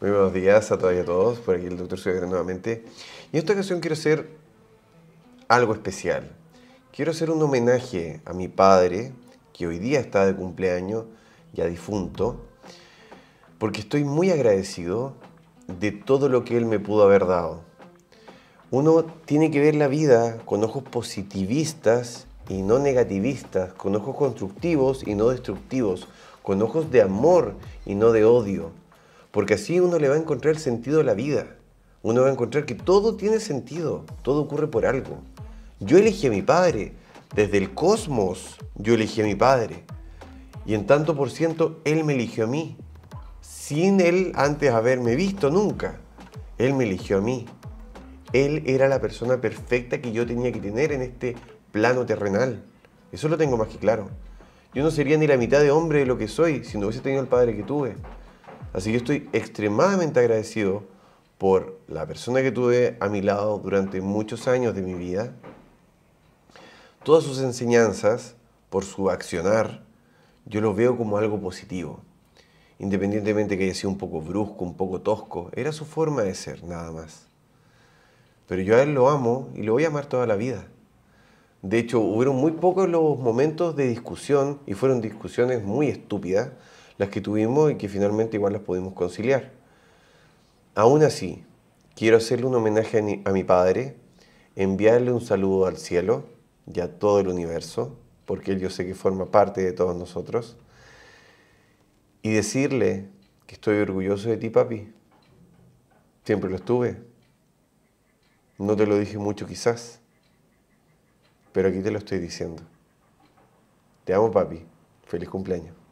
Muy buenos días a todos y a todos, por aquí el doctor Sugar nuevamente. Y en esta ocasión quiero hacer algo especial. Quiero hacer un homenaje a mi padre, que hoy día está de cumpleaños, ya difunto, porque estoy muy agradecido de todo lo que él me pudo haber dado. Uno tiene que ver la vida con ojos positivistas y no negativistas, con ojos constructivos y no destructivos, con ojos de amor y no de odio porque así uno le va a encontrar el sentido a la vida. Uno va a encontrar que todo tiene sentido, todo ocurre por algo. Yo elegí a mi padre, desde el cosmos yo elegí a mi padre. Y en tanto por ciento él me eligió a mí, sin él antes haberme visto nunca. Él me eligió a mí. Él era la persona perfecta que yo tenía que tener en este plano terrenal. Eso lo tengo más que claro. Yo no sería ni la mitad de hombre de lo que soy si no hubiese tenido el padre que tuve. Así que estoy extremadamente agradecido por la persona que tuve a mi lado durante muchos años de mi vida, todas sus enseñanzas, por su accionar, yo lo veo como algo positivo. Independientemente que haya sido un poco brusco, un poco tosco, era su forma de ser, nada más. Pero yo a él lo amo y lo voy a amar toda la vida. De hecho, hubo muy pocos los momentos de discusión, y fueron discusiones muy estúpidas, las que tuvimos y que finalmente igual las pudimos conciliar. Aún así, quiero hacerle un homenaje a mi, padre, enviarle un saludo al cielo y a todo el universo, porque él yo sé que forma parte de todos nosotros, y decirle que estoy orgulloso de ti, papi. Siempre lo estuve. No te lo dije mucho quizás, pero aquí te lo estoy diciendo. Te amo, papi. Feliz cumpleaños.